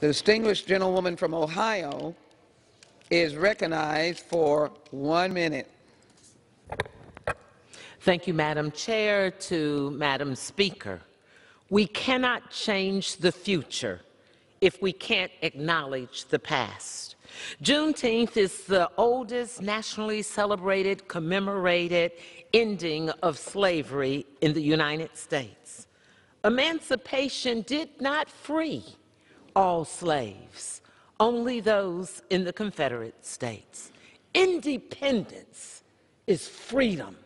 The distinguished gentlewoman from Ohio is recognized for one minute. Thank you, Madam Chair, to Madam Speaker. We cannot change the future if we can't acknowledge the past. Juneteenth is the oldest nationally celebrated, commemorated ending of slavery in the United States. Emancipation did not free all slaves, only those in the Confederate States. Independence is freedom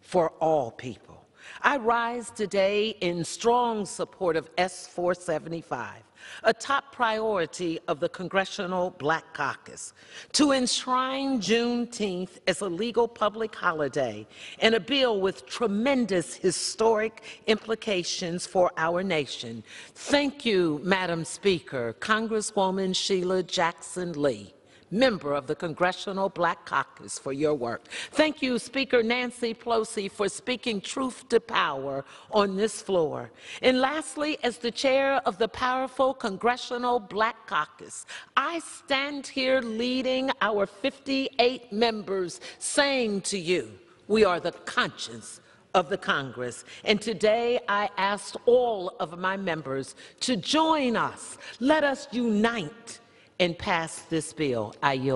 for all people. I rise today in strong support of S 475, a top priority of the Congressional Black Caucus, to enshrine Juneteenth as a legal public holiday and a bill with tremendous historic implications for our nation. Thank you, Madam Speaker, Congresswoman Sheila Jackson Lee member of the Congressional Black Caucus, for your work. Thank you, Speaker Nancy Pelosi, for speaking truth to power on this floor. And lastly, as the chair of the powerful Congressional Black Caucus, I stand here leading our 58 members, saying to you, we are the conscience of the Congress. And today I asked all of my members to join us. Let us unite and pass this bill. I yield.